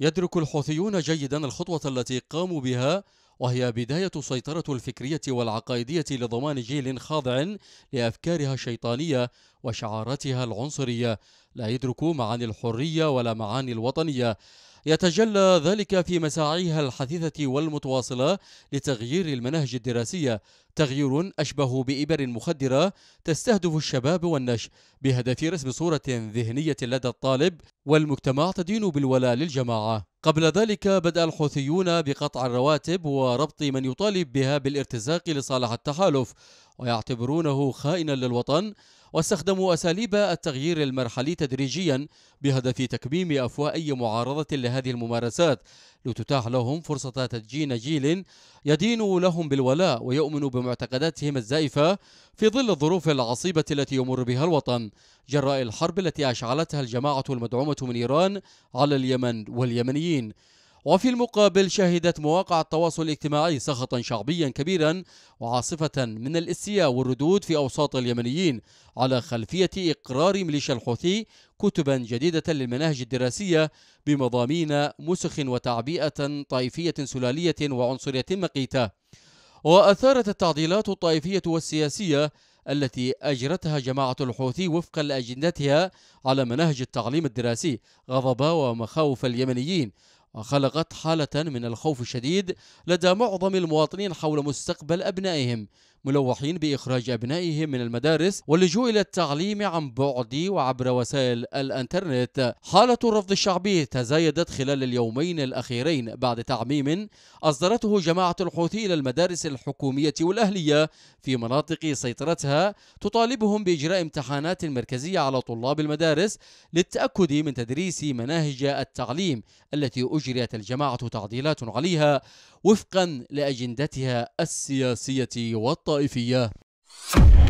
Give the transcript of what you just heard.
يدرك الحوثيون جيدا الخطوة التي قاموا بها وهي بداية السيطرة الفكرية والعقائدية لضمان جيل خاضع لأفكارها الشيطانية وشعاراتها العنصرية لا يدرك معاني الحرية ولا معاني الوطنية يتجلى ذلك في مساعيها الحثيثة والمتواصلة لتغيير المناهج الدراسية تغيير أشبه بإبر مخدرة تستهدف الشباب والنش بهدف رسم صورة ذهنية لدى الطالب والمجتمع تدين بالولاء للجماعة قبل ذلك بدأ الحوثيون بقطع الرواتب وربط من يطالب بها بالارتزاق لصالح التحالف ويعتبرونه خائنا للوطن واستخدموا أساليب التغيير المرحلي تدريجيا بهدف تكميم أفواه أي معارضة لهذه الممارسات لتتاح لهم فرصة تدجين جيل يدين لهم بالولاء ويؤمن بمعتقداتهم الزائفة في ظل الظروف العصيبة التي يمر بها الوطن جراء الحرب التي أشعلتها الجماعة المدعومة من إيران على اليمن واليمنيين وفي المقابل شهدت مواقع التواصل الاجتماعي سخطا شعبيا كبيرا وعاصفة من الاستياء والردود في أوساط اليمنيين على خلفية إقرار ميليشيا الحوثي كتبا جديدة للمناهج الدراسية بمضامين مسخ وتعبئة طائفية سلالية وعنصرية مقيتة وأثارت التعديلات الطائفية والسياسية التي أجرتها جماعة الحوثي وفقا لأجندتها على مناهج التعليم الدراسي غضب ومخاوف اليمنيين وخلقت حالة من الخوف الشديد لدى معظم المواطنين حول مستقبل أبنائهم ملوحين بإخراج أبنائهم من المدارس واللجوء إلى التعليم عن بعد وعبر وسائل الإنترنت حالة الرفض الشعبي تزايدت خلال اليومين الأخيرين بعد تعميم أصدرته جماعة الحوثي إلى المدارس الحكومية والأهلية في مناطق سيطرتها تطالبهم بإجراء امتحانات مركزية على طلاب المدارس للتأكد من تدريس مناهج التعليم التي أجريت الجماعة تعديلات عليها وفقا لاجندتها السياسيه والطائفيه